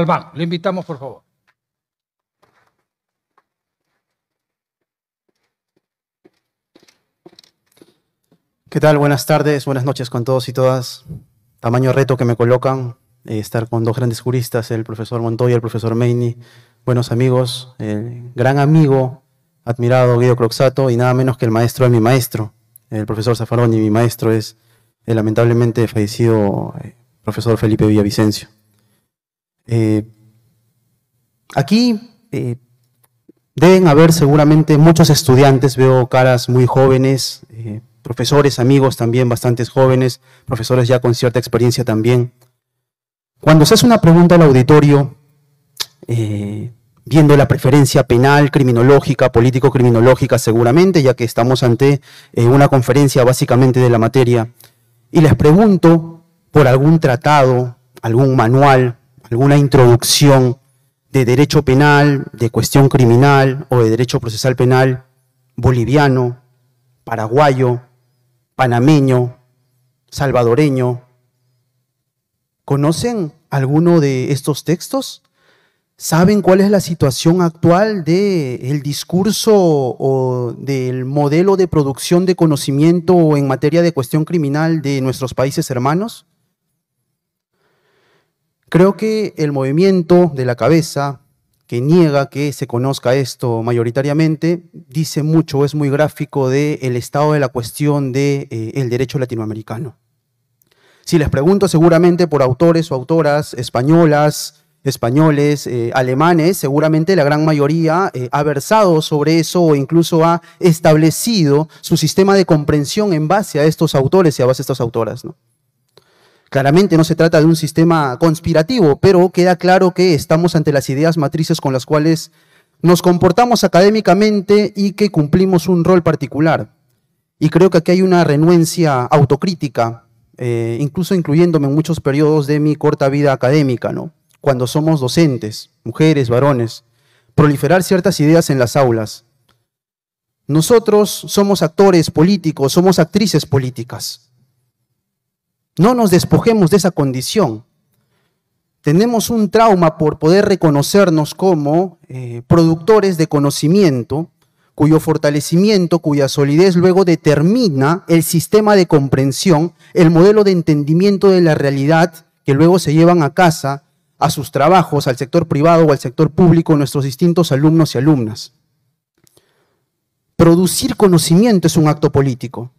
Albán, le invitamos, por favor. ¿Qué tal? Buenas tardes, buenas noches con todos y todas. Tamaño reto que me colocan eh, estar con dos grandes juristas, el profesor Montoya y el profesor Meini, buenos amigos, el gran amigo, admirado Guido Croxato y nada menos que el maestro de mi maestro, el profesor Zaffaroni. Mi maestro es el eh, lamentablemente fallecido eh, profesor Felipe Villavicencio. Eh, aquí eh, deben haber seguramente muchos estudiantes, veo caras muy jóvenes, eh, profesores, amigos también bastantes jóvenes, profesores ya con cierta experiencia también. Cuando se hace una pregunta al auditorio, viendo la preferencia penal, criminológica, político-criminológica seguramente, ya que estamos ante una conferencia básicamente de la materia, y les pregunto por algún tratado, algún manual, alguna introducción de derecho penal, de cuestión criminal o de derecho procesal penal boliviano, paraguayo, panameño, salvadoreño. ¿Conocen alguno de estos textos? ¿Saben cuál es la situación actual del el discurso o del modelo de producción de conocimiento en materia de cuestión criminal de nuestros países hermanos? Creo que el movimiento de la cabeza, que niega que se conozca esto mayoritariamente, dice mucho, es muy gráfico del estado de la cuestión del eh, derecho latinoamericano. Si les pregunto seguramente por autores o autoras españolas, españoles, eh, alemanes, seguramente la gran mayoría eh, ha versado sobre eso o incluso ha establecido su sistema de comprensión en base a estos autores y a base a estas autoras. ¿no? Claramente no se trata de un sistema conspirativo, pero queda claro que estamos ante las ideas matrices con las cuales nos comportamos académicamente y que cumplimos un rol particular. Y creo que aquí hay una renuencia autocrítica, eh, incluso incluyéndome en muchos periodos de mi corta vida académica, ¿no? cuando somos docentes, mujeres, varones, proliferar ciertas ideas en las aulas. Nosotros somos actores políticos, somos actrices políticas no nos despojemos de esa condición. Tenemos un trauma por poder reconocernos como eh, productores de conocimiento, cuyo fortalecimiento, cuya solidez luego determina el sistema de comprensión, el modelo de entendimiento de la realidad que luego se llevan a casa, a sus trabajos, al sector privado o al sector público, nuestros distintos alumnos y alumnas. Producir conocimiento es un acto político.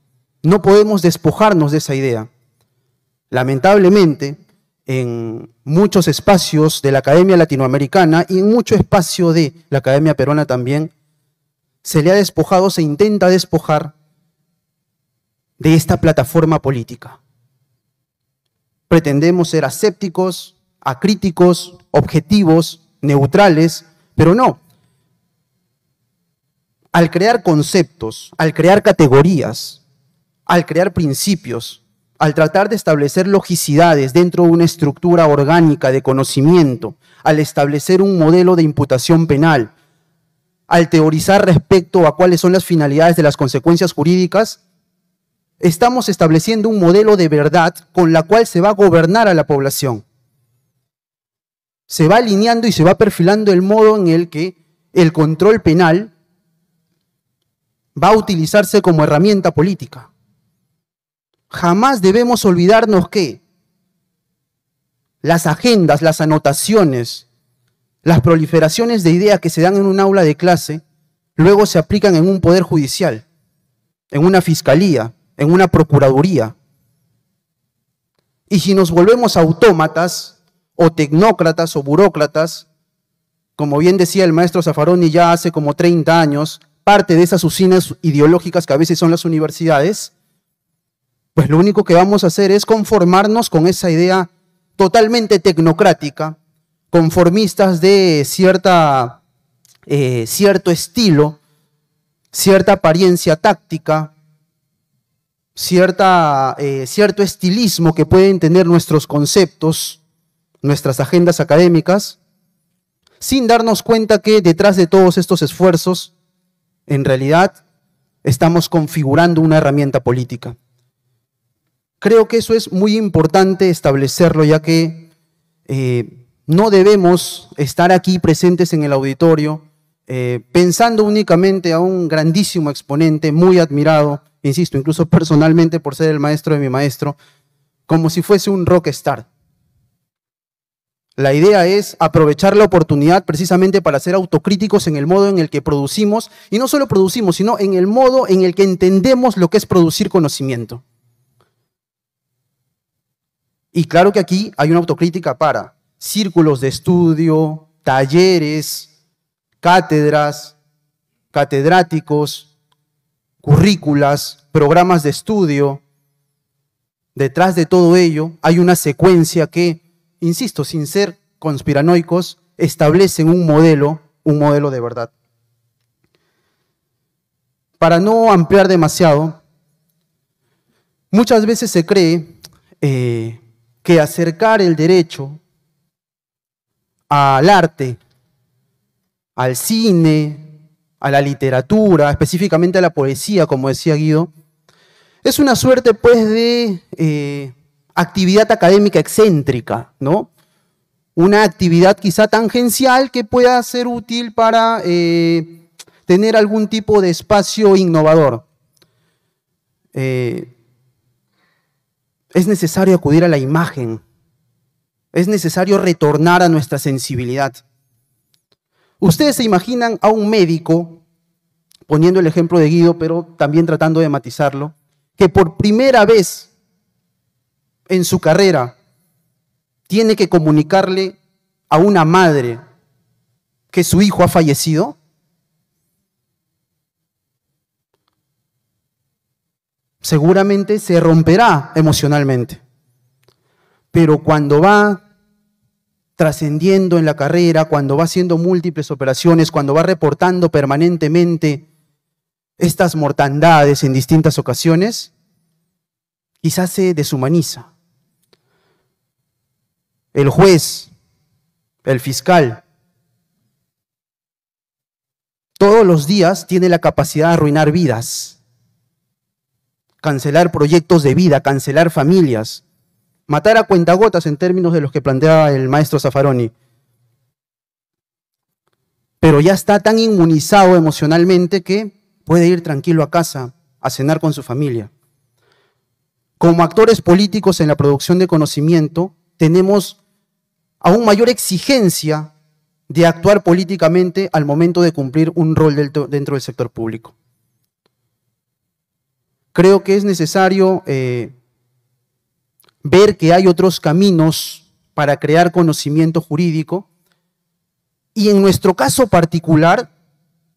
No podemos despojarnos de esa idea. Lamentablemente, en muchos espacios de la Academia Latinoamericana y en mucho espacio de la Academia Peruana también, se le ha despojado, se intenta despojar de esta plataforma política. Pretendemos ser asépticos, acríticos, objetivos, neutrales, pero no. Al crear conceptos, al crear categorías, al crear principios, al tratar de establecer logicidades dentro de una estructura orgánica de conocimiento, al establecer un modelo de imputación penal, al teorizar respecto a cuáles son las finalidades de las consecuencias jurídicas, estamos estableciendo un modelo de verdad con la cual se va a gobernar a la población. Se va alineando y se va perfilando el modo en el que el control penal va a utilizarse como herramienta política jamás debemos olvidarnos que las agendas, las anotaciones, las proliferaciones de ideas que se dan en un aula de clase, luego se aplican en un poder judicial, en una fiscalía, en una procuraduría. Y si nos volvemos autómatas o tecnócratas o burócratas, como bien decía el maestro Zaffaroni ya hace como 30 años, parte de esas usinas ideológicas que a veces son las universidades, pues lo único que vamos a hacer es conformarnos con esa idea totalmente tecnocrática, conformistas de cierta, eh, cierto estilo, cierta apariencia táctica, cierta, eh, cierto estilismo que pueden tener nuestros conceptos, nuestras agendas académicas, sin darnos cuenta que detrás de todos estos esfuerzos, en realidad, estamos configurando una herramienta política. Creo que eso es muy importante establecerlo, ya que eh, no debemos estar aquí presentes en el auditorio eh, pensando únicamente a un grandísimo exponente, muy admirado, insisto, incluso personalmente por ser el maestro de mi maestro, como si fuese un rockstar. La idea es aprovechar la oportunidad precisamente para ser autocríticos en el modo en el que producimos, y no solo producimos, sino en el modo en el que entendemos lo que es producir conocimiento. Y claro que aquí hay una autocrítica para círculos de estudio, talleres, cátedras, catedráticos, currículas, programas de estudio. Detrás de todo ello hay una secuencia que, insisto, sin ser conspiranoicos, establece un modelo, un modelo de verdad. Para no ampliar demasiado, muchas veces se cree eh, que acercar el derecho al arte, al cine, a la literatura, específicamente a la poesía, como decía Guido, es una suerte pues de eh, actividad académica excéntrica, ¿no? Una actividad quizá tangencial que pueda ser útil para eh, tener algún tipo de espacio innovador. Eh, es necesario acudir a la imagen. Es necesario retornar a nuestra sensibilidad. Ustedes se imaginan a un médico, poniendo el ejemplo de Guido, pero también tratando de matizarlo, que por primera vez en su carrera tiene que comunicarle a una madre que su hijo ha fallecido. seguramente se romperá emocionalmente. Pero cuando va trascendiendo en la carrera, cuando va haciendo múltiples operaciones, cuando va reportando permanentemente estas mortandades en distintas ocasiones, quizás se deshumaniza. El juez, el fiscal, todos los días tiene la capacidad de arruinar vidas cancelar proyectos de vida, cancelar familias, matar a cuentagotas en términos de los que planteaba el maestro Zaffaroni. Pero ya está tan inmunizado emocionalmente que puede ir tranquilo a casa a cenar con su familia. Como actores políticos en la producción de conocimiento, tenemos aún mayor exigencia de actuar políticamente al momento de cumplir un rol dentro del sector público creo que es necesario eh, ver que hay otros caminos para crear conocimiento jurídico. Y en nuestro caso particular,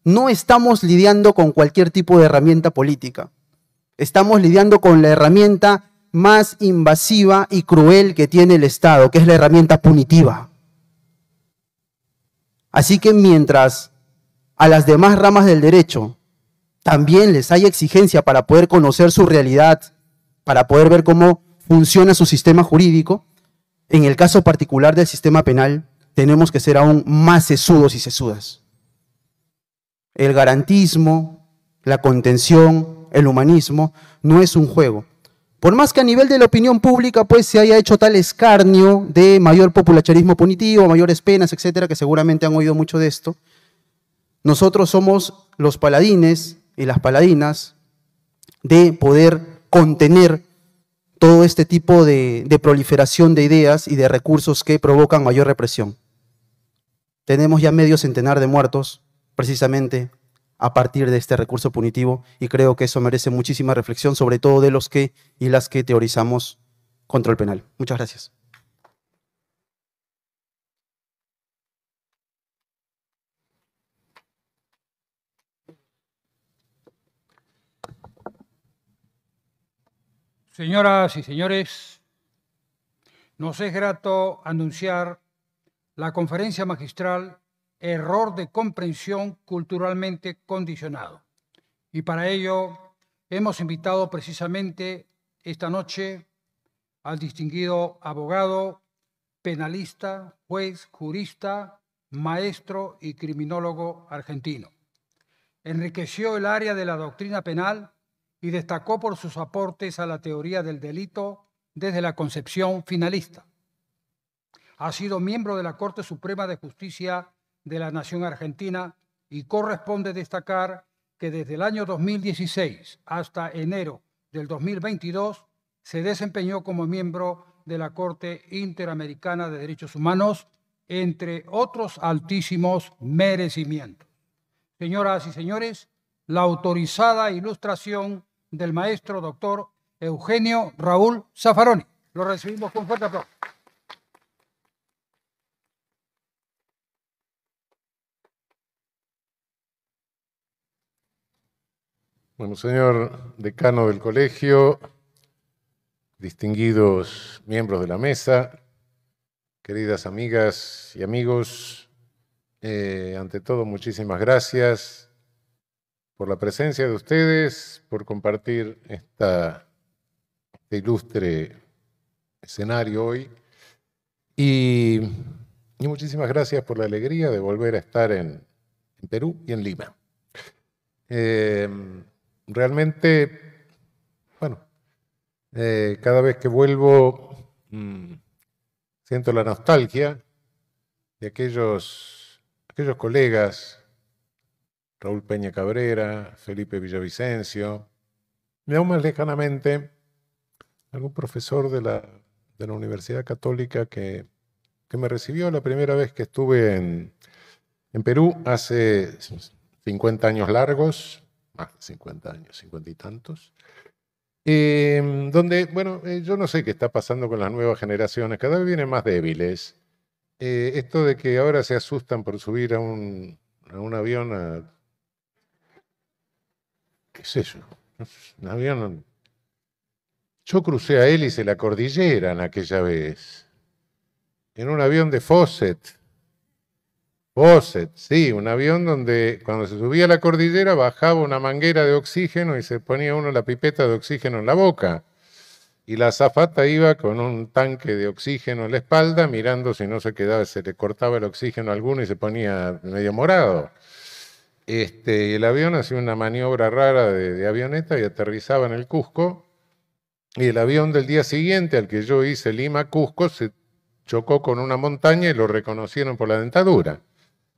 no estamos lidiando con cualquier tipo de herramienta política. Estamos lidiando con la herramienta más invasiva y cruel que tiene el Estado, que es la herramienta punitiva. Así que mientras a las demás ramas del derecho también les hay exigencia para poder conocer su realidad, para poder ver cómo funciona su sistema jurídico, en el caso particular del sistema penal, tenemos que ser aún más sesudos y sesudas. El garantismo, la contención, el humanismo, no es un juego. Por más que a nivel de la opinión pública pues se haya hecho tal escarnio de mayor populacharismo punitivo, mayores penas, etcétera, que seguramente han oído mucho de esto, nosotros somos los paladines y las paladinas de poder contener todo este tipo de, proliferación de ideas y de recursos que provocan mayor represión. Tenemos ya medio centenar de muertos precisamente a partir de este recurso punitivo y creo que eso merece muchísima reflexión, sobre todo de los que y las que teorizamos contra el penal. Muchas gracias. Señoras y señores, nos es grato anunciar la conferencia magistral Error de comprensión culturalmente condicionado. Y para ello hemos invitado precisamente esta noche al distinguido abogado, penalista, juez, jurista, maestro y criminólogo argentino. Enriqueció el área de la doctrina penal y destacó por sus aportes a la teoría del delito desde la concepción finalista. Ha sido miembro de la Corte Suprema de Justicia de la Nación Argentina y corresponde destacar que desde el año 2016 hasta enero del 2022 se desempeñó como miembro de la Corte Interamericana de Derechos Humanos, entre otros altísimos merecimientos. Señoras y señores, la autorizada ilustración del maestro doctor Eugenio Raúl Zaffaroni. Lo recibimos con fuerte aplauso. Bueno, señor decano del colegio, distinguidos miembros de la mesa, queridas amigas y amigos, eh, ante todo muchísimas gracias por la presencia de ustedes, por compartir este ilustre escenario hoy. Y, muchísimas gracias por la alegría de volver a estar en, Perú y en Lima. Eh, realmente, bueno, eh, cada vez que vuelvo mm, siento la nostalgia de aquellos, aquellos colegas Raúl Peña Cabrera, Felipe Villavicencio, y aún más lejanamente, algún profesor de la, Universidad Católica que, me recibió la primera vez que estuve en, Perú hace 50 años largos, más de 50 años, 50 y tantos. Em, donde, bueno, eh, yo no sé qué está pasando con las nuevas generaciones, cada vez vienen más débiles. Eh, esto de que ahora se asustan por subir a un, a un avión a ¿Qué es eso? Un avión. Yo crucé a hélice la cordillera en aquella vez. En un avión de Fosset. Fosset, sí, un avión donde cuando se subía la cordillera bajaba una manguera de oxígeno y se ponía uno la pipeta de oxígeno en la boca. Y la azafata iba con un tanque de oxígeno en la espalda mirando si no se quedaba, se le cortaba el oxígeno a alguno y se ponía medio morado. Este, el avión hacía una maniobra rara de, avioneta y aterrizaba en el Cusco. Y el avión del día siguiente, al que yo hice Lima-Cusco, se chocó con una montaña y lo reconocieron por la dentadura.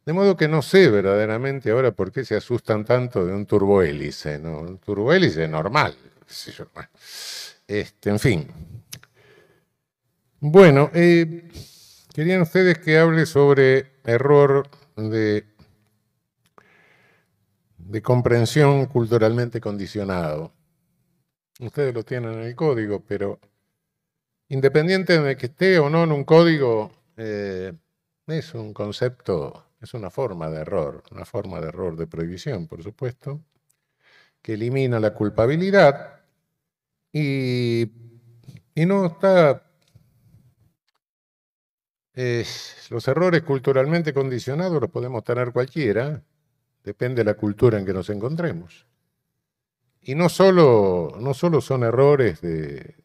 De modo que no sé verdaderamente ahora por qué se asustan tanto de un turbohélice. ¿no? Un turbohélice normal. Este, en fin. Bueno, eh, querían ustedes que hable sobre error de de comprensión culturalmente condicionado. Ustedes lo tienen en el código, pero independiente de que esté o no en un código, eh, es un concepto, es una forma de error, una forma de error de prohibición, por supuesto, que elimina la culpabilidad y, no está... Eh, los errores culturalmente condicionados los podemos tener cualquiera, Depende de la cultura en que nos encontremos. Y no solo, no solo son errores de,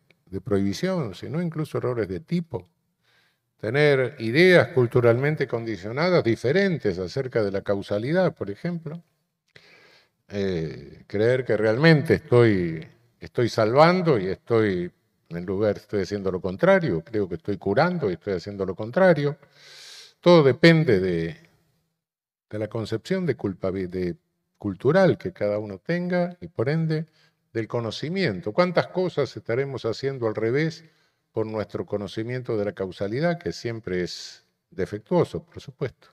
prohibición, sino incluso errores de tipo. Tener ideas culturalmente condicionadas diferentes acerca de la causalidad, por ejemplo. Eh, creer que realmente estoy, estoy salvando y estoy, en lugar, estoy haciendo lo contrario, creo que estoy curando y estoy haciendo lo contrario. Todo depende de, de la concepción de de cultural que cada uno tenga y por ende del conocimiento. ¿Cuántas cosas estaremos haciendo al revés por nuestro conocimiento de la causalidad, que siempre es defectuoso, por supuesto?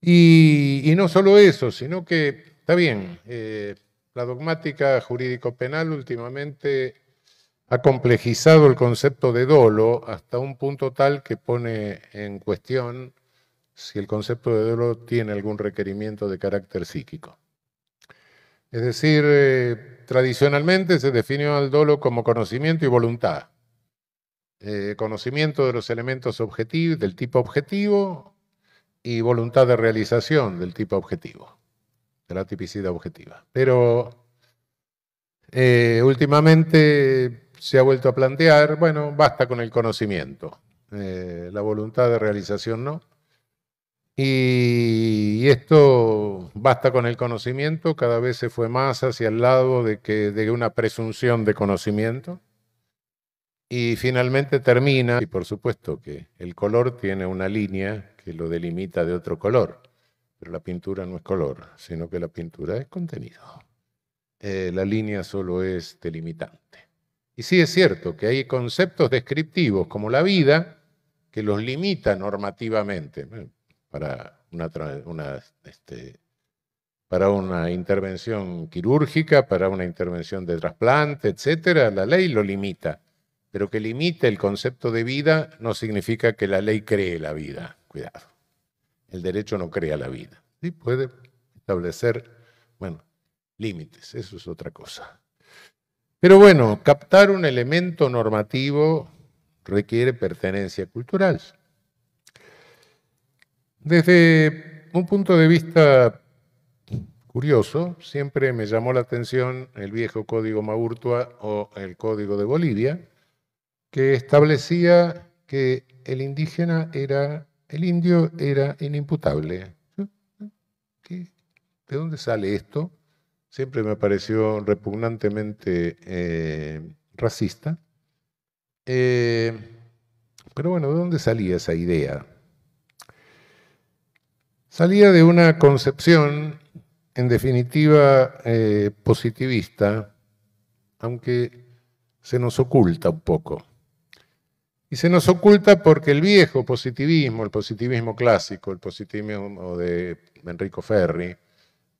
Y, no solo eso, sino que, está bien, eh, la dogmática jurídico-penal últimamente ha complejizado el concepto de dolo hasta un punto tal que pone en cuestión si el concepto de dolo tiene algún requerimiento de carácter psíquico. Es decir, eh, tradicionalmente se definió al dolo como conocimiento y voluntad. Eh, conocimiento de los elementos objetivos, del tipo objetivo, y voluntad de realización del tipo objetivo, de la tipicidad objetiva. Pero eh, últimamente se ha vuelto a plantear, bueno, basta con el conocimiento, la voluntad de realización no. Y esto basta con el conocimiento, cada vez se fue más hacia el lado de, que, de una presunción de conocimiento. Y finalmente termina, y por supuesto que el color tiene una línea que lo delimita de otro color, pero la pintura no es color, sino que la pintura es contenido. Eh, la línea solo es delimitante. Y sí es cierto que hay conceptos descriptivos como la vida que los limita normativamente. Este, para una, intervención quirúrgica, para una intervención de trasplante, etcétera, la ley lo limita. Pero que limite el concepto de vida no significa que la ley cree la vida. Cuidado. El derecho no crea la vida. Sí puede establecer, bueno, límites, eso es otra cosa. Pero bueno, captar un elemento normativo requiere pertenencia cultural. Desde un punto de vista curioso, siempre me llamó la atención el viejo código Maurtua o el código de Bolivia, que establecía que el indígena era, el indio era inimputable. ¿De dónde sale esto? Siempre me pareció repugnantemente eh, racista. Eh, pero bueno, ¿de dónde salía esa idea? Salía de una concepción, en definitiva, eh, positivista, aunque se nos oculta un poco. Y se nos oculta porque el viejo positivismo, el positivismo clásico, el positivismo de Enrico Ferri,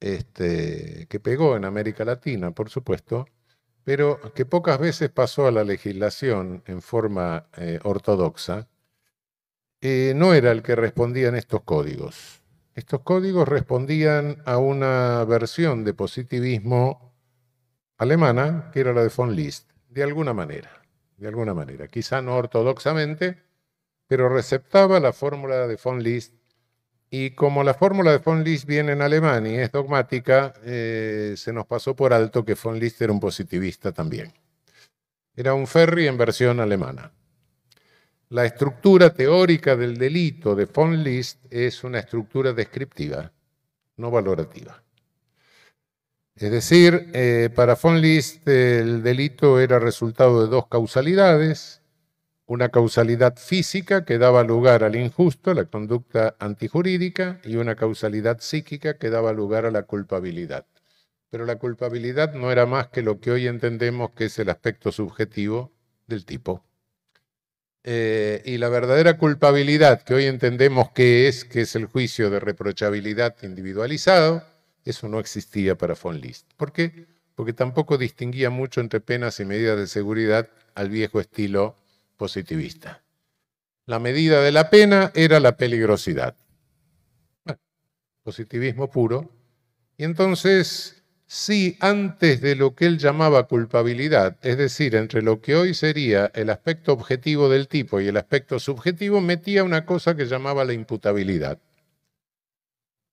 este, que pegó en América Latina, por supuesto, pero que pocas veces pasó a la legislación en forma eh, ortodoxa, eh, no era el que respondía en estos códigos. Estos códigos respondían a una versión de positivismo alemana, que era la de von list de alguna manera, de alguna manera, quizá no ortodoxamente, pero receptaba la fórmula de von list Y como la fórmula de von list viene en alemán y es dogmática, eh, se nos pasó por alto que von list era un positivista también. Era un ferry en versión alemana. La estructura teórica del delito de von Liszt es una estructura descriptiva, no valorativa. Es decir, eh, para von Liszt el delito era resultado de dos causalidades, una causalidad física que daba lugar al injusto, la conducta antijurídica, y una causalidad psíquica que daba lugar a la culpabilidad. Pero la culpabilidad no era más que lo que hoy entendemos que es el aspecto subjetivo del tipo. Eh, y la verdadera culpabilidad que hoy entendemos que es, que es el juicio de reprochabilidad individualizado, eso no existía para von List. ¿Por qué? Porque tampoco distinguía mucho entre penas y medidas de seguridad al viejo estilo positivista. La medida de la pena era la peligrosidad. positivismo puro. Y entonces si antes de lo que él llamaba culpabilidad, es decir, entre lo que hoy sería el aspecto objetivo del tipo y el aspecto subjetivo, metía una cosa que llamaba la imputabilidad.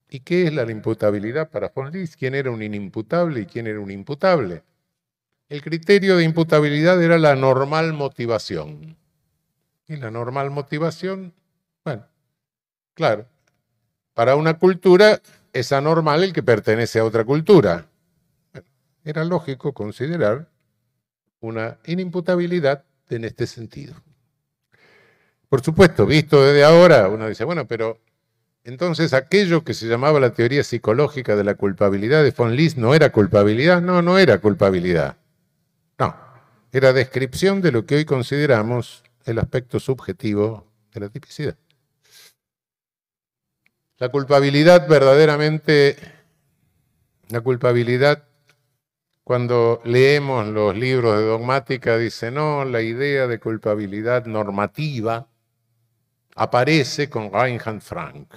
¿Y qué es la imputabilidad para Fonlis? ¿Quién era un inimputable y quién era un imputable? El criterio de imputabilidad era la normal motivación. Y la normal motivación, bueno, claro, para una cultura es anormal el que pertenece a otra cultura era lógico considerar una inimputabilidad en este sentido. Por supuesto, visto desde ahora, uno dice, bueno, pero entonces aquello que se llamaba la teoría psicológica de la culpabilidad de von Liszt no era culpabilidad, no, no era culpabilidad. No, era descripción de lo que hoy consideramos el aspecto subjetivo de la tipicidad. La culpabilidad verdaderamente, la culpabilidad cuando leemos los libros de dogmática, dice, no, la idea de culpabilidad normativa aparece con Reinhard Frank.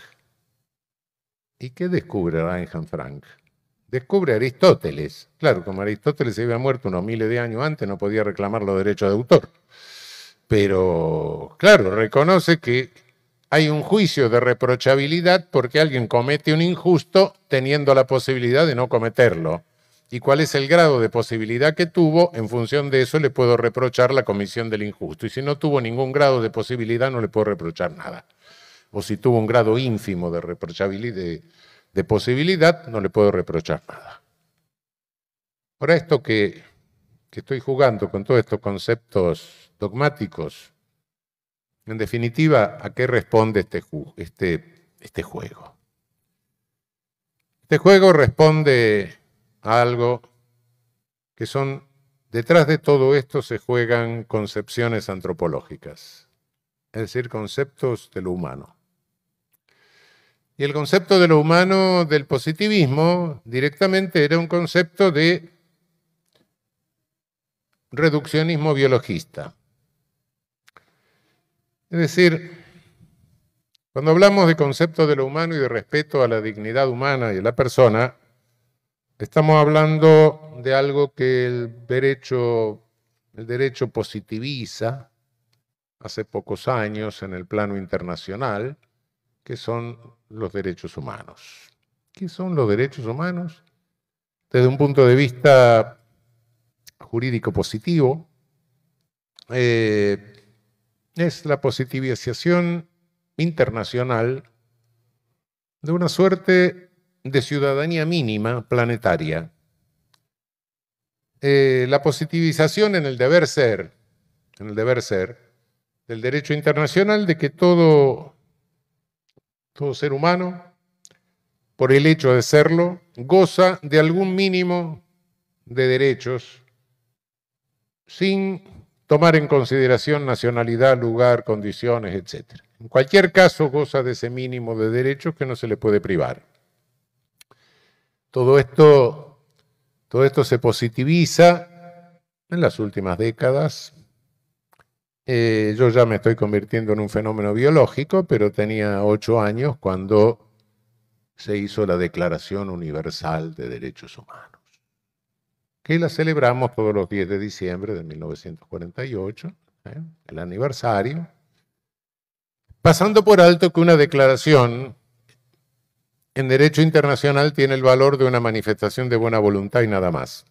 ¿Y qué descubre Reinhard Frank? Descubre Aristóteles. Claro, como Aristóteles se había muerto unos miles de años antes, no podía reclamar los derechos de autor. Pero, claro, reconoce que hay un juicio de reprochabilidad porque alguien comete un injusto teniendo la posibilidad de no cometerlo y cuál es el grado de posibilidad que tuvo, en función de eso le puedo reprochar la comisión del injusto. Y si no tuvo ningún grado de posibilidad, no le puedo reprochar nada. O si tuvo un grado ínfimo de reprochabilidad, de, posibilidad, no le puedo reprochar nada. Ahora esto que, estoy jugando con todos estos conceptos dogmáticos, en definitiva, ¿a qué responde este, este, este juego? Este juego responde algo que son, detrás de todo esto se juegan concepciones antropológicas, es decir, conceptos de lo humano. Y el concepto de lo humano del positivismo directamente era un concepto de reduccionismo biologista. Es decir, cuando hablamos de concepto de lo humano y de respeto a la dignidad humana y a la persona, Estamos hablando de algo que el derecho, el derecho positiviza hace pocos años en el plano internacional, que son los derechos humanos. ¿Qué son los derechos humanos? Desde un punto de vista jurídico positivo, eh, es la positivización internacional de una suerte de ciudadanía mínima planetaria. Eh, la positivización en el deber ser, en el deber ser, del derecho internacional de que todo, todo ser humano, por el hecho de serlo, goza de algún mínimo de derechos sin tomar en consideración nacionalidad, lugar, condiciones, etc. En cualquier caso, goza de ese mínimo de derechos que no se le puede privar. Todo esto, todo esto se positiviza en las últimas décadas. Eh, yo ya me estoy convirtiendo en un fenómeno biológico, pero tenía ocho años cuando se hizo la Declaración Universal de Derechos Humanos, que la celebramos todos los 10 de diciembre de 1948, ¿eh? el aniversario, pasando por alto que una declaración en derecho internacional tiene el valor de una manifestación de buena voluntad y nada más.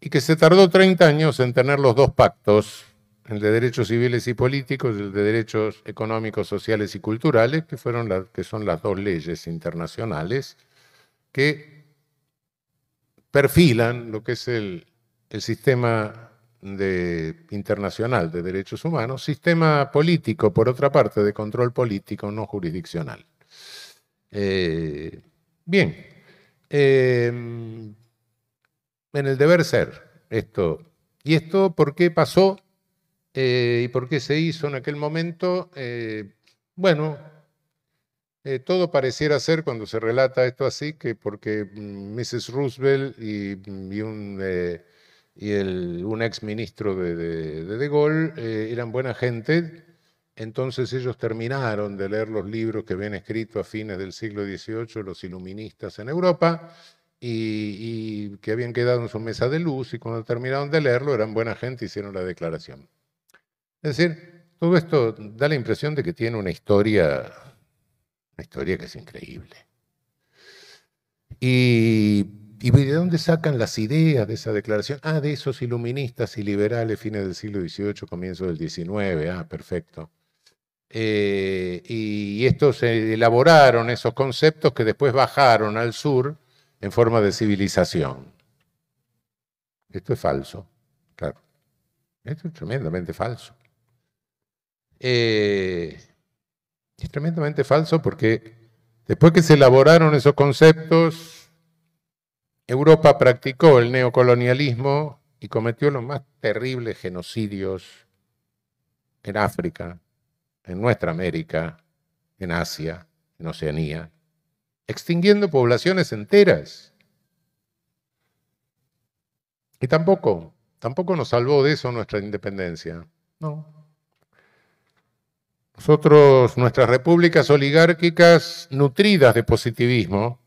Y que se tardó 30 años en tener los dos pactos, el de derechos civiles y políticos y el de derechos económicos, sociales y culturales, que, fueron las que son las dos leyes internacionales que perfilan lo que es el, sistema internacional de derechos humanos, sistema político, por otra parte, de control político no jurisdiccional. Eh, bien, em, en el deber ser, esto. ¿Y esto por qué pasó eh, y por qué se hizo en aquel momento? Eh, bueno, todo pareciera ser, cuando se relata esto así, que porque Mrs. Mm, Roosevelt y, mm, un, y el, ex ministro de, de, de, Gaulle eran buena gente, entonces ellos terminaron de leer los libros que habían escrito a fines del siglo XVIII los iluministas en Europa y, que habían quedado en su mesa de luz y cuando terminaron de leerlo eran buena gente y hicieron la declaración. Es decir, todo esto da la impresión de que tiene una historia, una historia que es increíble. Y, y, de dónde sacan las ideas de esa declaración? Ah, de esos iluministas y liberales fines del siglo XVIII, comienzo del XIX. Ah, perfecto. Eh, y, estos elaboraron esos conceptos que después bajaron al sur en forma de civilización. Esto es falso, claro. Esto es tremendamente falso. Eh, es tremendamente falso porque después que se elaboraron esos conceptos, Europa practicó el neocolonialismo y cometió los más terribles genocidios en África, en nuestra América, en Asia, en Oceanía, extinguiendo poblaciones enteras. Y tampoco, tampoco nos salvó de eso nuestra independencia. No, nosotros, nuestras repúblicas oligárquicas nutridas de positivismo,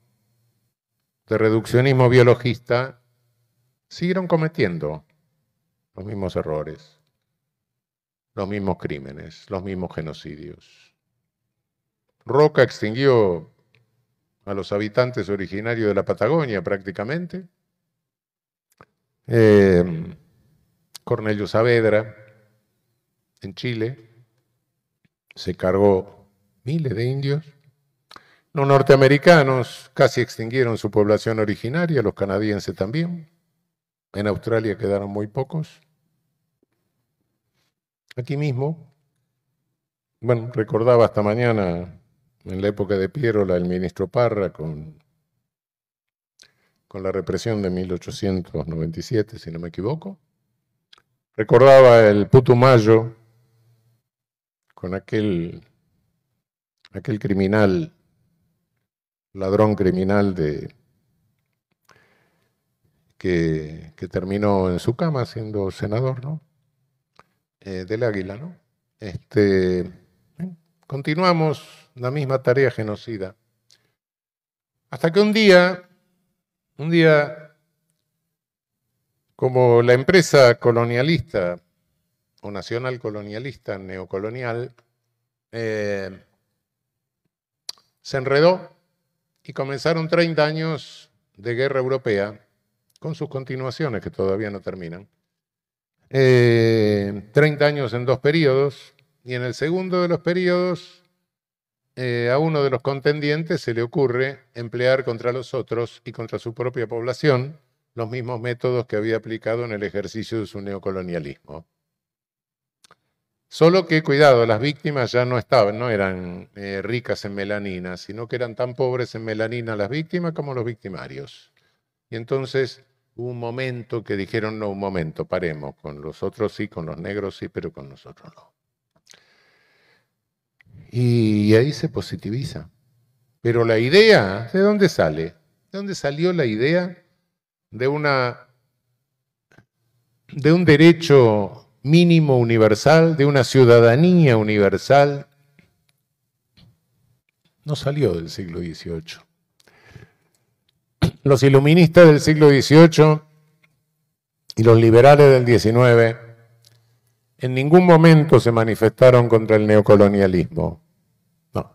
de reduccionismo biologista, siguieron cometiendo los mismos errores los mismos crímenes, los mismos genocidios. Roca extinguió a los habitantes originarios de la Patagonia prácticamente. Em, Cornelio Saavedra, en Chile, se cargó miles de indios. Los norteamericanos casi extinguieron su población originaria, los canadienses también. En Australia quedaron muy pocos. Aquí mismo, bueno, recordaba esta mañana, en la época de Pierola, el ministro Parra, con, con la represión de 1897, si no me equivoco. Recordaba el Putumayo con aquel, aquel criminal, ladrón criminal de, que, que terminó en su cama siendo senador, ¿no? Eh, del águila, ¿no? Este, continuamos la misma tarea genocida. Hasta que un día, un día, como la empresa colonialista o nacional colonialista neocolonial, eh, se enredó y comenzaron 30 años de guerra europea, con sus continuaciones que todavía no terminan eh, 30 años en dos periodos, y en el segundo de los periodos eh, a uno de los contendientes se le ocurre emplear contra los otros y contra su propia población los mismos métodos que había aplicado en el ejercicio de su neocolonialismo. Solo que, cuidado, las víctimas ya no estaban, no eran eh, ricas en melanina, sino que eran tan pobres en melanina las víctimas como los victimarios. Y entonces Hubo un momento que dijeron, no, un momento, paremos, con los otros sí, con los negros sí, pero con nosotros no. Y ahí se positiviza. Pero la idea, ¿de dónde sale? ¿De dónde salió la idea de una de un derecho mínimo universal, de una ciudadanía universal? No salió del siglo XVIII los iluministas del siglo XVIII y los liberales del XIX en ningún momento se manifestaron contra el neocolonialismo. No.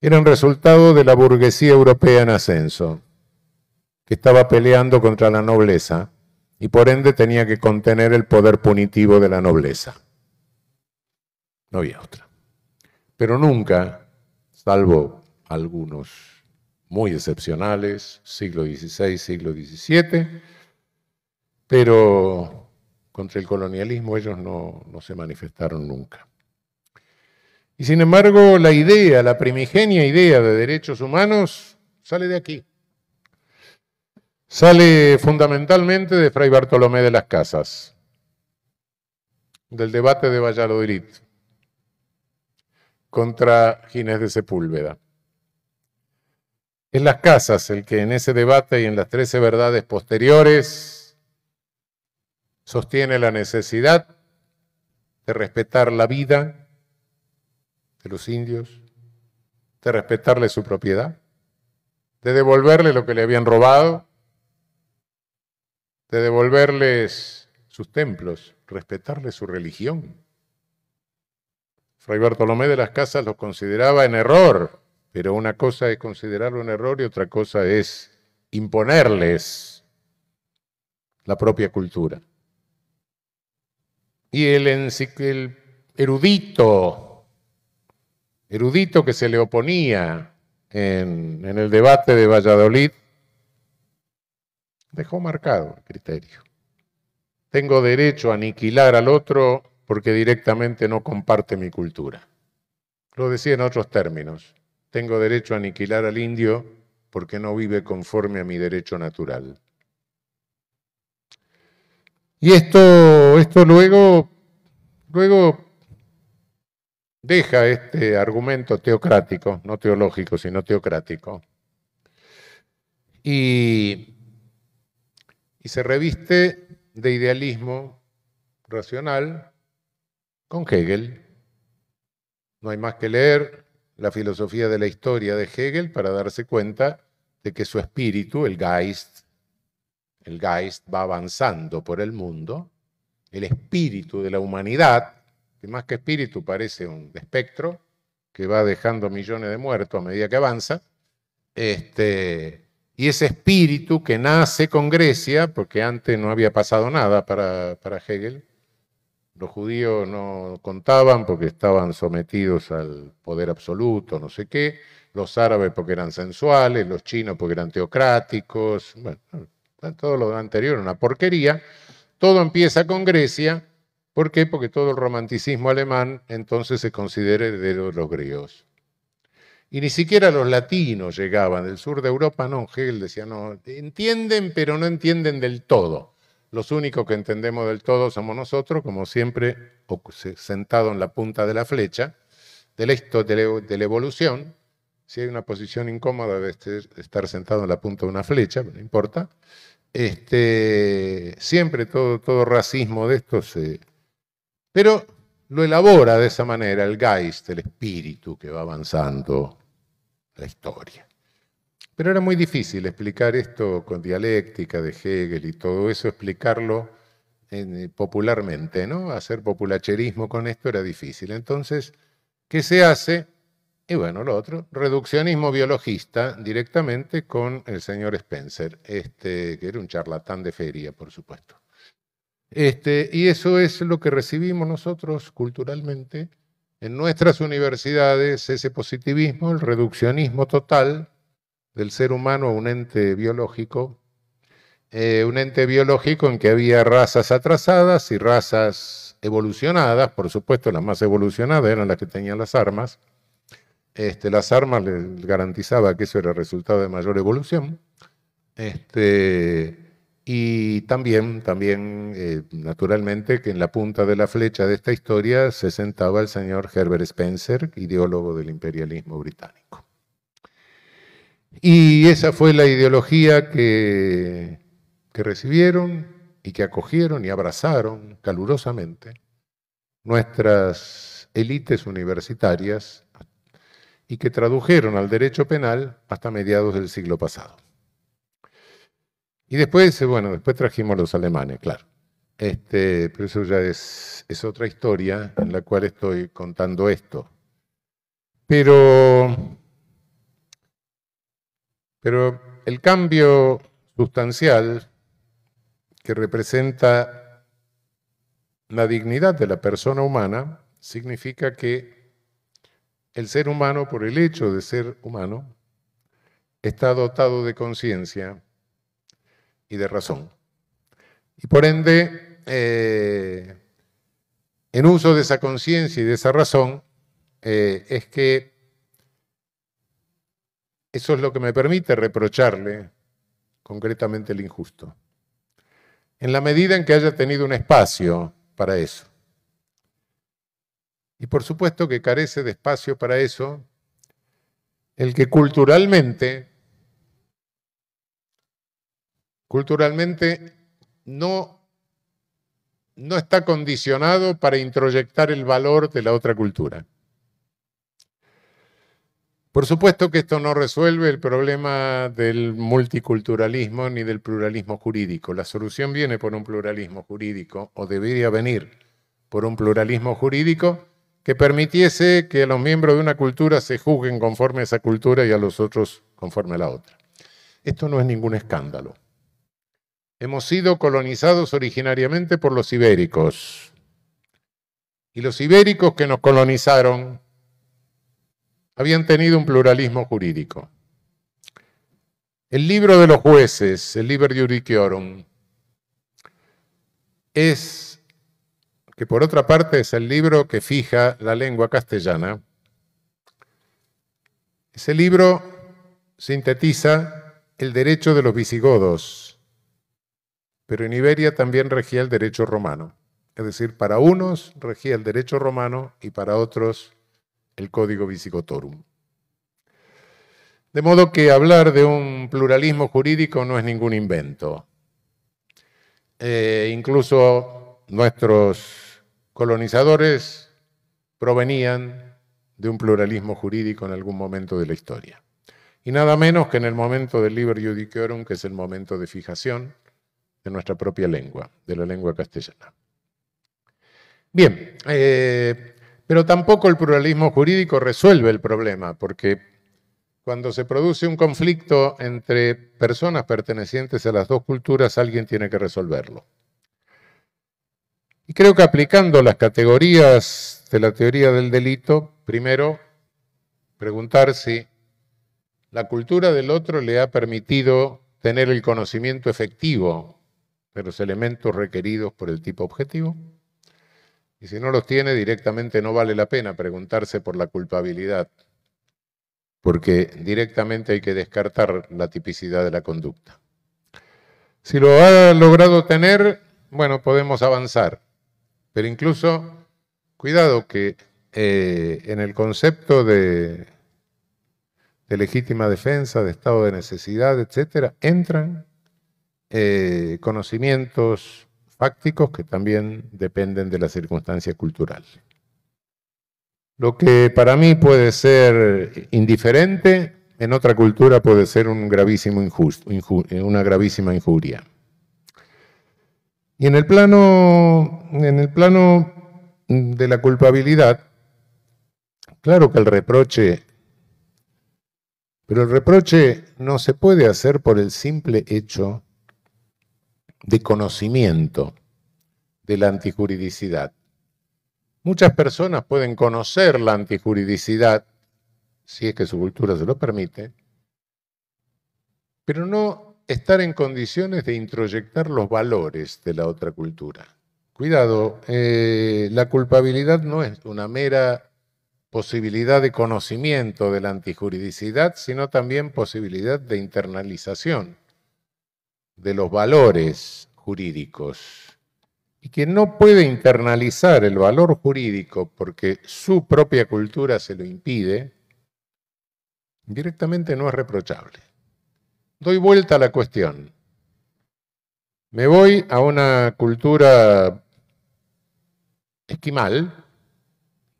Eran resultado de la burguesía europea en ascenso, que estaba peleando contra la nobleza y por ende tenía que contener el poder punitivo de la nobleza. No había otra. Pero nunca, salvo algunos muy excepcionales, siglo XVI, siglo XVII, pero contra el colonialismo ellos no, se manifestaron nunca. Y sin embargo, la idea, la primigenia idea de derechos humanos sale de aquí. Sale fundamentalmente de Fray Bartolomé de las Casas, del debate de Valladolid contra Ginés de Sepúlveda. Es Las Casas el que en ese debate y en las trece verdades posteriores sostiene la necesidad de respetar la vida de los indios, de respetarle su propiedad, de devolverle lo que le habían robado, de devolverles sus templos, respetarles su religión. Fray Bartolomé de las Casas lo consideraba en error pero una cosa es considerarlo un error y otra cosa es imponerles la propia cultura. Y el, erudito, erudito que se le oponía en, en el debate de Valladolid, dejó marcado el criterio. Tengo derecho a aniquilar al otro porque directamente no comparte mi cultura. Lo decía en otros términos tengo derecho a aniquilar al indio porque no vive conforme a mi derecho natural. Y esto, esto luego, luego deja este argumento teocrático, no teológico, sino teocrático, y, y se reviste de idealismo racional con Hegel. No hay más que leer la filosofía de la historia de Hegel para darse cuenta de que su espíritu, el Geist, el Geist va avanzando por el mundo, el espíritu de la humanidad, que más que espíritu parece un espectro que va dejando millones de muertos a medida que avanza, este, y ese espíritu que nace con Grecia, porque antes no había pasado nada para, para Hegel, los judíos no contaban porque estaban sometidos al poder absoluto, no sé qué, los árabes porque eran sensuales, los chinos porque eran teocráticos, bueno, todo lo anterior una porquería. Todo empieza con Grecia, ¿por qué? Porque todo el romanticismo alemán entonces se considera heredero de los griegos. Y ni siquiera los latinos llegaban del sur de Europa, no, Hegel decía, no, entienden pero no entienden del todo. Los únicos que entendemos del todo somos nosotros, como siempre, sentado en la punta de la flecha del esto e-, de la evolución. Si hay una posición incómoda de este, estar sentado en la punta de una flecha, no importa. Este, siempre todo, todo racismo de esto se... Pero lo elabora de esa manera el geist, el espíritu que va avanzando la historia. Pero era muy difícil explicar esto con dialéctica de Hegel y todo eso, explicarlo eh, popularmente, ¿no? Hacer populacherismo con esto era difícil. Entonces, ¿qué se hace? Y bueno, lo otro, reduccionismo biologista directamente con el señor Spencer, este, que era un charlatán de feria, por supuesto. Este, y eso es lo que recibimos nosotros culturalmente en nuestras universidades, ese positivismo, el reduccionismo total, del ser humano a un ente biológico, eh, un ente biológico en que había razas atrasadas y razas evolucionadas, por supuesto las más evolucionadas eran las que tenían las armas, este, las armas les garantizaba que eso era resultado de mayor evolución, este, y también, también eh, naturalmente, que en la punta de la flecha de esta historia se sentaba el señor Herbert Spencer, ideólogo del imperialismo británico. Y esa fue la ideología que, recibieron y que acogieron y abrazaron calurosamente nuestras élites universitarias y que tradujeron al derecho penal hasta mediados del siglo pasado. Y después, eh, bueno, después trajimos los alemanes, claro. Este, pero eso ya es, es otra historia en la cual estoy contando esto. Pero pero el cambio sustancial que representa la dignidad de la persona humana significa que el ser humano, por el hecho de ser humano, está dotado de conciencia y de razón. Y por ende, eh, en uso de esa conciencia y de esa razón, eh, es que eso es lo que me permite reprocharle concretamente el injusto. En la medida en que haya tenido un espacio para eso. Y por supuesto que carece de espacio para eso el que culturalmente, culturalmente no, no está condicionado para introyectar el valor de la otra cultura. Por supuesto que esto no resuelve el problema del multiculturalismo ni del pluralismo jurídico. La solución viene por un pluralismo jurídico, o debería venir por un pluralismo jurídico que permitiese que los miembros de una cultura se juzguen conforme a esa cultura y a los otros conforme a la otra. Esto no es ningún escándalo. Hemos sido colonizados originariamente por los ibéricos. Y los ibéricos que nos colonizaron habían tenido un pluralismo jurídico. El libro de los jueces, el Liber iudiciorum es, que por otra parte es el libro que fija la lengua castellana, ese libro sintetiza el derecho de los visigodos, pero en Iberia también regía el derecho romano. Es decir, para unos regía el derecho romano y para otros el Código Visigotorum. De modo que hablar de un pluralismo jurídico no es ningún invento. Eh, incluso nuestros colonizadores provenían de un pluralismo jurídico en algún momento de la historia. Y nada menos que en el momento del Liber Judicorum, que es el momento de fijación de nuestra propia lengua, de la lengua castellana. Bien, eh, pero tampoco el pluralismo jurídico resuelve el problema, porque cuando se produce un conflicto entre personas pertenecientes a las dos culturas, alguien tiene que resolverlo. Y creo que aplicando las categorías de la teoría del delito, primero, preguntar si la cultura del otro le ha permitido tener el conocimiento efectivo de los elementos requeridos por el tipo objetivo. Y si no los tiene, directamente no vale la pena preguntarse por la culpabilidad, porque directamente hay que descartar la tipicidad de la conducta. Si lo ha logrado tener, bueno, podemos avanzar, pero incluso, cuidado que eh, en el concepto de, legítima defensa, de estado de necesidad, etcétera, entran eh, conocimientos que también dependen de la circunstancia cultural. Lo que para mí puede ser indiferente, en otra cultura puede ser un gravísimo injusto, eh, una gravísima injuria. Y en el plano, en el plano de la culpabilidad, claro que el reproche, pero el reproche no se puede hacer por el simple hecho de conocimiento de la antijuridicidad. Muchas personas pueden conocer la antijuridicidad, si es que su cultura se lo permite, pero no estar en condiciones de introyectar los valores de la otra cultura. Cuidado, eh, la culpabilidad no es una mera posibilidad de conocimiento de la antijuridicidad, sino también posibilidad de internalización de los valores jurídicos y que no puede internalizar el valor jurídico porque su propia cultura se lo impide, directamente no es reprochable. Doy vuelta a la cuestión. Me voy a una cultura esquimal,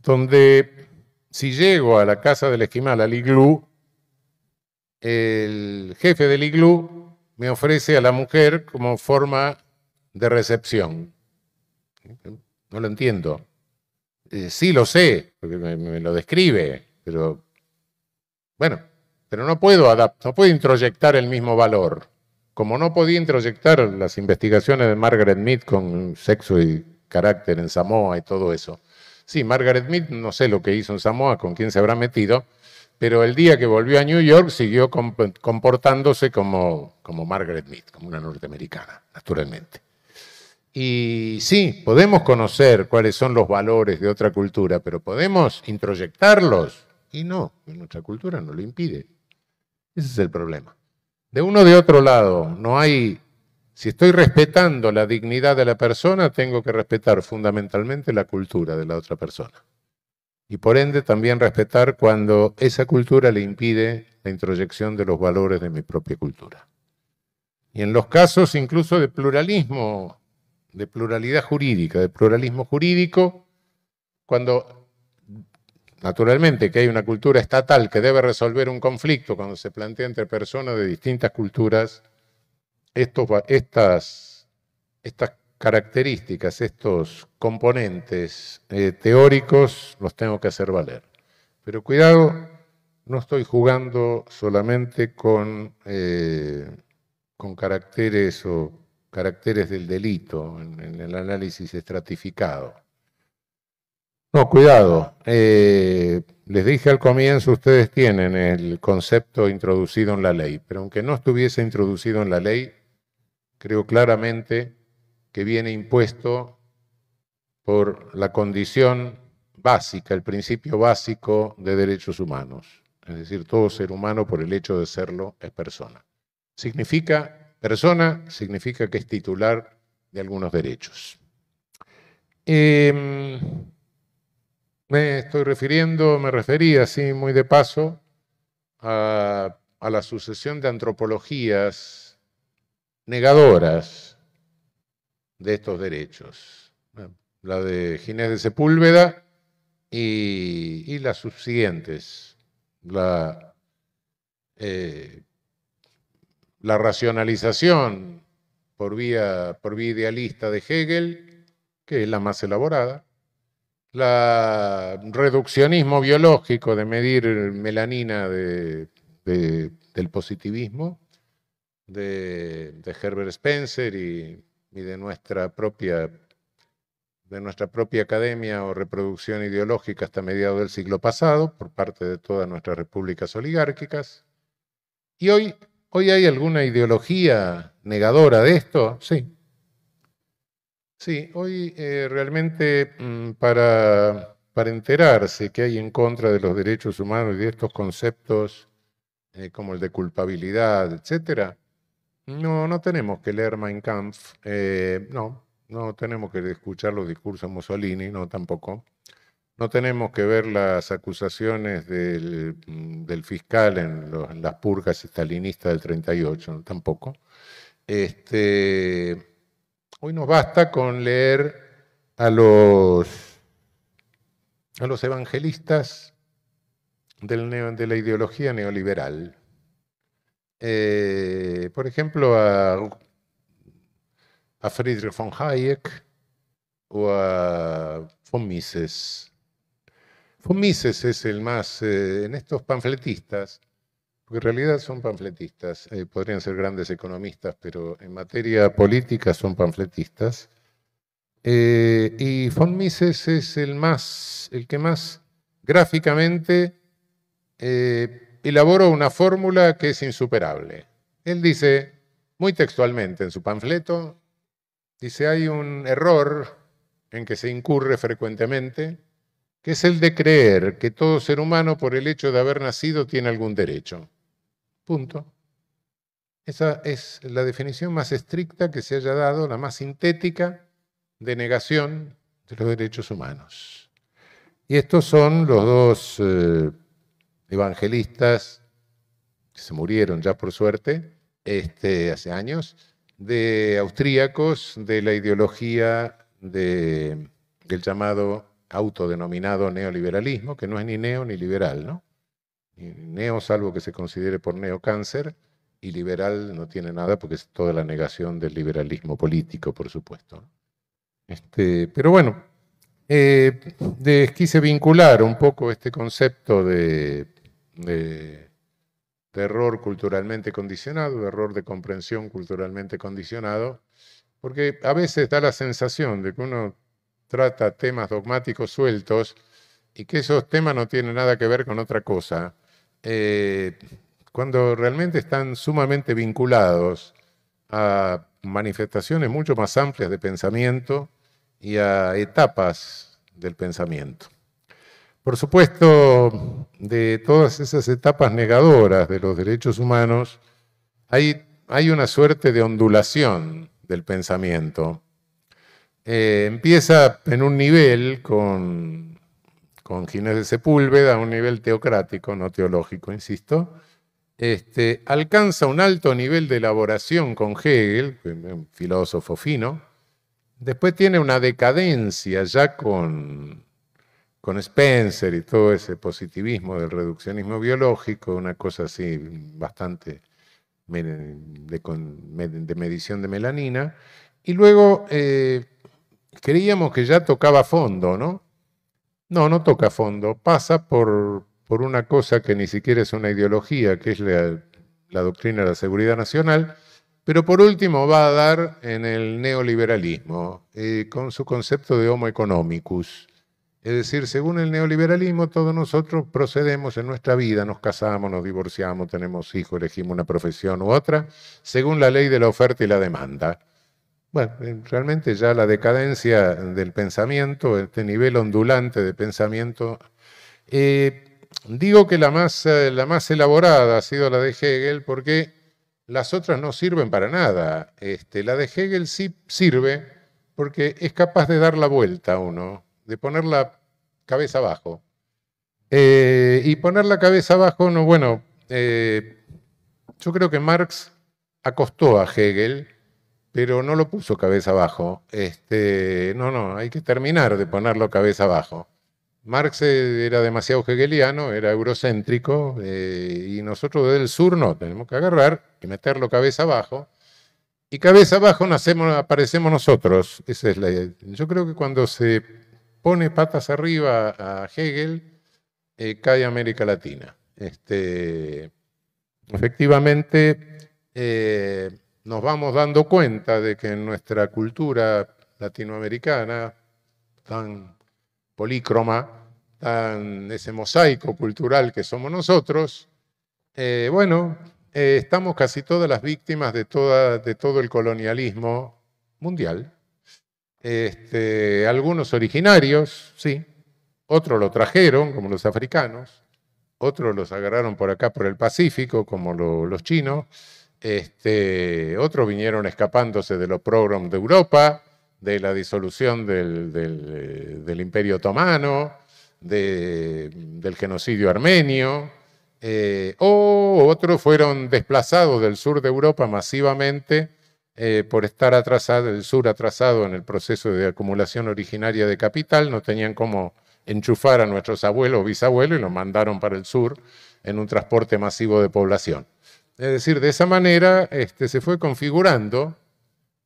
donde si llego a la casa del esquimal, al iglú, el jefe del iglú me ofrece a la mujer como forma de recepción. No lo entiendo. Eh, sí lo sé, porque me, lo describe, pero bueno, pero no puedo adaptar, no puedo introyectar el mismo valor. Como no podía introyectar las investigaciones de Margaret Mead con sexo y carácter en Samoa y todo eso. Sí, Margaret Mead, no sé lo que hizo en Samoa, con quién se habrá metido, pero el día que volvió a New York siguió comportándose como, Margaret Mead, como una norteamericana, naturalmente. Y sí, podemos conocer cuáles son los valores de otra cultura, pero podemos introyectarlos. Y no, nuestra cultura no lo impide. Ese es el problema. De uno de otro lado, no hay... Si estoy respetando la dignidad de la persona, tengo que respetar fundamentalmente la cultura de la otra persona y por ende también respetar cuando esa cultura le impide la introyección de los valores de mi propia cultura. Y en los casos incluso de pluralismo, de pluralidad jurídica, de pluralismo jurídico, cuando naturalmente que hay una cultura estatal que debe resolver un conflicto cuando se plantea entre personas de distintas culturas, estos, estas, estas características, estos componentes eh, teóricos, los tengo que hacer valer. Pero cuidado, no estoy jugando solamente con, eh, con caracteres o caracteres del delito en, el análisis estratificado. No, cuidado. Eh, les dije al comienzo, ustedes tienen el concepto introducido en la ley, pero aunque no estuviese introducido en la ley, creo claramente que viene impuesto por la condición básica, el principio básico de derechos humanos. Es decir, todo ser humano por el hecho de serlo es persona. Significa, persona significa que es titular de algunos derechos. Em, me estoy refiriendo, me refería así muy de paso a la sucesión de antropologías negadoras de estos derechos. La de Ginés de Sepúlveda y, las subsiguientes. La, eh, la racionalización por vía, por vía idealista de Hegel, que es la más elaborada, la reduccionismo biológico de medir melanina de, del positivismo de Herbert Spencer y y de nuestra propia de nuestra propia academia o reproducción ideológica hasta mediados del siglo pasado por parte de todas nuestras repúblicas oligárquicas. Y hoy, hoy hay alguna ideología negadora de esto, sí. Sí, hoy eh, realmente mm, para, enterarse que hay en contra de los derechos humanos y de estos conceptos eh, como el de culpabilidad, etcétera, no, no tenemos que leer Mein Kampf, eh, no, no tenemos que escuchar los discursos de Mussolini, no tampoco. No tenemos que ver las acusaciones del, mm, fiscal en, las purgas estalinistas del 38, no, tampoco. Este, hoy nos basta con leer a los, evangelistas de la ideología neoliberal. Eh, por ejemplo, a, Friedrich von Hayek o a von Mises. Von Mises es el más, eh, en estos panfletistas, porque en realidad son panfletistas, eh, podrían ser grandes economistas, pero en materia política son panfletistas. y von Mises es el más, el que más gráficamente elaboró una fórmula que es insuperable. Él dice, muy textualmente en su panfleto, dice, hay un error en que se incurre frecuentemente, que es el de creer que todo ser humano por el hecho de haber nacido tiene algún derecho. Punto. Esa es la definición más estricta que se haya dado, la más sintética de negación de los derechos humanos. Y estos son los dos... Eh, evangelistas que se murieron ya por suerte este, hace años, de austríacos de la ideología del llamado autodenominado neoliberalismo, que no es ni neo ni liberal, ¿no? Neo salvo que se considere por neocáncer y liberal no tiene nada porque es toda la negación del liberalismo político, por supuesto. Este, pero bueno, eh, de, quise vincular un poco este concepto de de, error culturalmente condicionado, de error de comprensión culturalmente condicionado, porque a veces da la sensación de que uno trata temas dogmáticos sueltos y que esos temas no tienen nada que ver con otra cosa, eh, cuando realmente están sumamente vinculados a manifestaciones mucho más amplias de pensamiento y a etapas del pensamiento. Por supuesto, de todas esas etapas negadoras de los derechos humanos, hay, una suerte de ondulación del pensamiento. Eh, empieza en un nivel con, con Ginés de Sepúlveda, un nivel teocrático, no teológico, insisto, este, alcanza un alto nivel de elaboración con Hegel, un filósofo fino, después tiene una decadencia ya con con Spencer y todo ese positivismo del reduccionismo biológico, una cosa así bastante de, medición de melanina. Y luego eh, creíamos que ya tocaba fondo, ¿no? No, no toca fondo, pasa por, por una cosa que ni siquiera es una ideología, que es la, doctrina de la seguridad nacional, pero por último va a dar en el neoliberalismo, eh, con su concepto de homo economicus. Es decir, según el neoliberalismo, todos nosotros procedemos en nuestra vida, nos casamos, nos divorciamos, tenemos hijos, elegimos una profesión u otra, según la ley de la oferta y la demanda. Bueno, eh, realmente ya la decadencia del pensamiento, este nivel ondulante de pensamiento, eh, digo que la más, eh, la más elaborada ha sido la de Hegel porque las otras no sirven para nada. Este, la de Hegel sí sirve porque es capaz de dar la vuelta a uno, de poner la cabeza abajo. Eh, y poner la cabeza abajo, no, bueno, eh, yo creo que Marx acostó a Hegel, pero no lo puso cabeza abajo. Este, no, no, hay que terminar de ponerlo cabeza abajo. Marx e, era demasiado hegeliano, era eurocéntrico, eh, y nosotros del sur no, tenemos que agarrar que meterlo cabeza abajo. Y cabeza abajo nacemos, aparecemos nosotros. Esa es la, yo creo que cuando se pone patas arriba a Hegel, eh, cae América Latina. Este, efectivamente, eh, nos vamos dando cuenta de que en nuestra cultura latinoamericana, tan polícroma, tan ese mosaico cultural que somos nosotros, eh, bueno, estamos casi todas las víctimas de todo el colonialismo mundial. Este, algunos originarios, sí, otros lo trajeron, como los africanos, otros los agarraron por acá, por el Pacífico, como los chinos, este, otros vinieron escapándose de los programas de Europa, de la disolución del, eh, Imperio Otomano, del genocidio armenio, eh, o otros fueron desplazados del sur de Europa masivamente eh, por estar atrasado, el sur atrasado en el proceso de acumulación originaria de capital, no tenían cómo enchufar a nuestros abuelos o bisabuelos y los mandaron para el sur en un transporte masivo de población. Es decir, de esa manera este, se fue configurando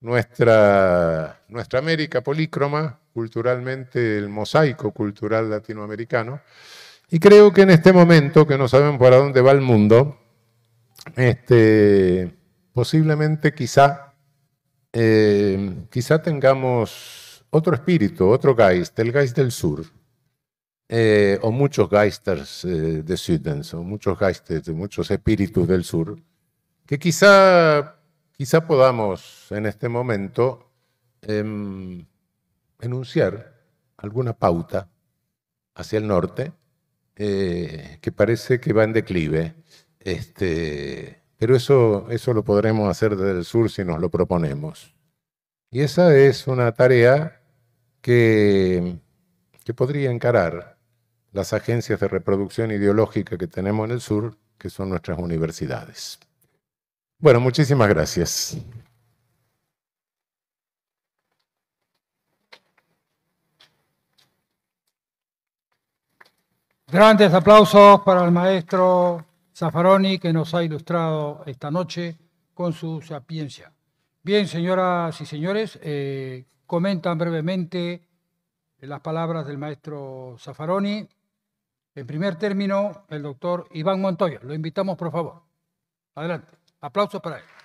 nuestra, América polícroma, culturalmente el mosaico cultural latinoamericano, y creo que en este momento, que no sabemos para dónde va el mundo, este, posiblemente quizá eh, quizá tengamos otro espíritu, otro geist, el geist del sur, eh, o muchos geisters eh, de Südens, o muchos Geisters, muchos espíritus del sur, que quizá, quizá podamos en este momento em, enunciar alguna pauta hacia el norte que parece que va en declive. Este, pero eso, eso lo podremos hacer desde el sur si nos lo proponemos. Y esa es una tarea que, que podría encarar las agencias de reproducción ideológica que tenemos en el sur, que son nuestras universidades. Bueno, muchísimas gracias. Grandes aplausos para el maestro Zaffaroni, que nos ha ilustrado esta noche con su sapiencia. Bien, señoras y señores, eh, comentan brevemente las palabras del maestro Zaffaroni. En primer término, el doctor Iván Montoya. Lo invitamos, por favor. Adelante. Aplausos para él.